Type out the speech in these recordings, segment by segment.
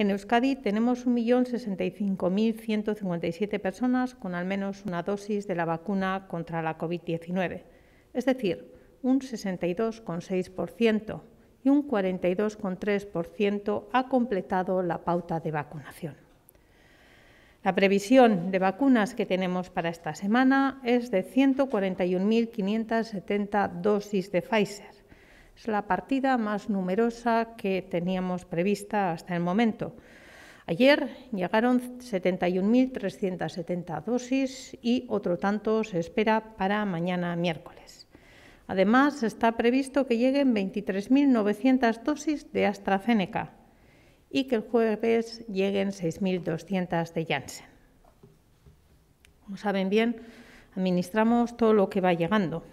En Euskadi tenemos 1.065.157 personas con al menos una dosis de la vacuna contra la COVID-19, es decir, un 62,6% y un 42,3% ha completado la pauta de vacunación. La previsión de vacunas que tenemos para esta semana es de 141.570 dosis de Pfizer, es la partida más numerosa que teníamos prevista hasta el momento. Ayer llegaron 71.370 dosis y otro tanto se espera para mañana miércoles. Además, está previsto que lleguen 23.900 dosis de AstraZeneca y que el jueves lleguen 6.200 de Janssen. Como saben bien, administramos todo lo que va llegando.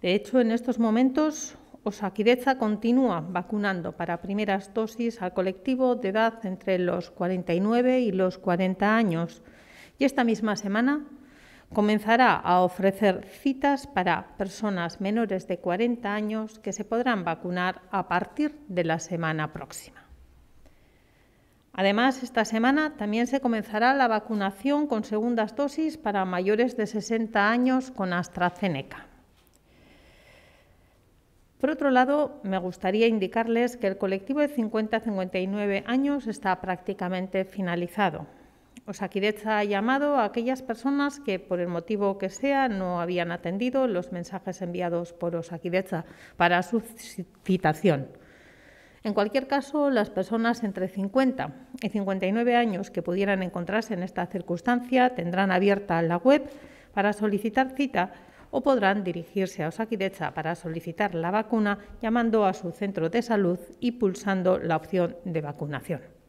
De hecho, en estos momentos Osaquideza continúa vacunando para primeras dosis al colectivo de edad entre los 49 y los 40 años y esta misma semana comenzará a ofrecer citas para personas menores de 40 años que se podrán vacunar a partir de la semana próxima. Además, esta semana también se comenzará la vacunación con segundas dosis para mayores de 60 años con AstraZeneca. Por otro lado, me gustaría indicarles que el colectivo de 50 a 59 años está prácticamente finalizado. Osakidecha ha llamado a aquellas personas que, por el motivo que sea, no habían atendido los mensajes enviados por Osakidecha para su citación. En cualquier caso, las personas entre 50 y 59 años que pudieran encontrarse en esta circunstancia tendrán abierta la web para solicitar cita o podrán dirigirse a Osakidecha para solicitar la vacuna llamando a su centro de salud y pulsando la opción de vacunación.